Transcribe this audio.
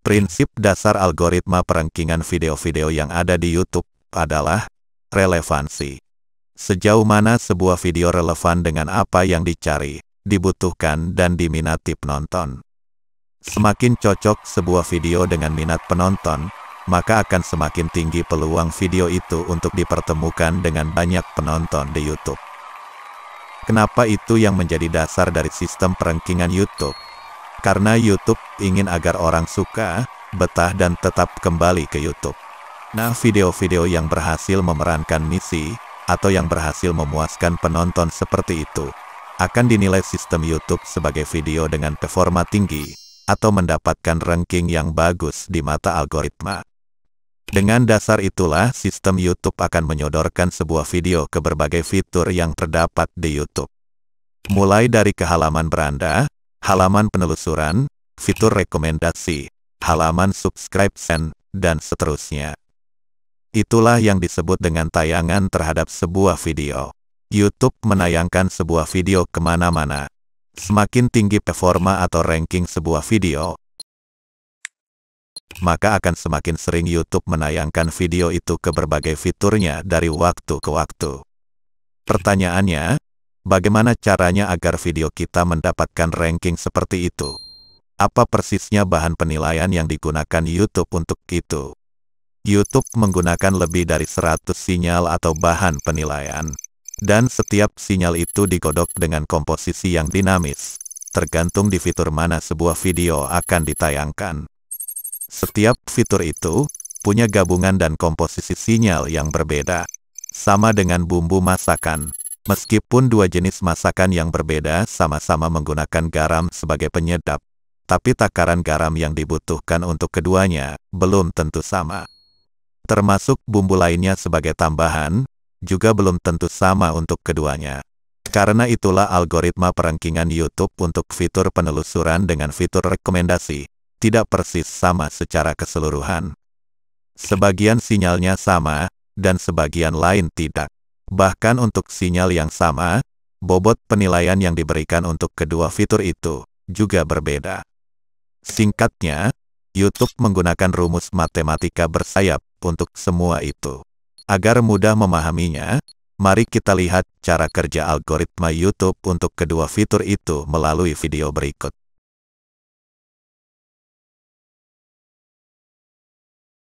Prinsip dasar algoritma perengkingan video-video yang ada di YouTube adalah relevansi. Sejauh mana sebuah video relevan dengan apa yang dicari, dibutuhkan, dan diminati penonton. Semakin cocok sebuah video dengan minat penonton, maka akan semakin tinggi peluang video itu untuk dipertemukan dengan banyak penonton di YouTube. Kenapa itu yang menjadi dasar dari sistem perengkingan YouTube? Karena YouTube ingin agar orang suka, betah dan tetap kembali ke YouTube. Nah video-video yang berhasil memerankan misi, atau yang berhasil memuaskan penonton seperti itu, akan dinilai sistem YouTube sebagai video dengan performa tinggi, atau mendapatkan ranking yang bagus di mata algoritma. Dengan dasar itulah, sistem YouTube akan menyodorkan sebuah video ke berbagai fitur yang terdapat di YouTube. Mulai dari kehalaman beranda, halaman penelusuran, fitur rekomendasi, halaman subscription, dan seterusnya. Itulah yang disebut dengan tayangan terhadap sebuah video. YouTube menayangkan sebuah video kemana-mana. Semakin tinggi performa atau ranking sebuah video, maka akan semakin sering YouTube menayangkan video itu ke berbagai fiturnya dari waktu ke waktu. Pertanyaannya, Bagaimana caranya agar video kita mendapatkan ranking seperti itu? Apa persisnya bahan penilaian yang digunakan YouTube untuk itu? YouTube menggunakan lebih dari 100 sinyal atau bahan penilaian. Dan setiap sinyal itu digodok dengan komposisi yang dinamis, tergantung di fitur mana sebuah video akan ditayangkan. Setiap fitur itu punya gabungan dan komposisi sinyal yang berbeda, sama dengan bumbu masakan Meskipun dua jenis masakan yang berbeda sama-sama menggunakan garam sebagai penyedap, tapi takaran garam yang dibutuhkan untuk keduanya belum tentu sama. Termasuk bumbu lainnya sebagai tambahan, juga belum tentu sama untuk keduanya. Karena itulah algoritma perengkingan YouTube untuk fitur penelusuran dengan fitur rekomendasi tidak persis sama secara keseluruhan. Sebagian sinyalnya sama, dan sebagian lain tidak. Bahkan untuk sinyal yang sama, bobot penilaian yang diberikan untuk kedua fitur itu juga berbeda. Singkatnya, YouTube menggunakan rumus matematika bersayap untuk semua itu. Agar mudah memahaminya, mari kita lihat cara kerja algoritma YouTube untuk kedua fitur itu melalui video berikut.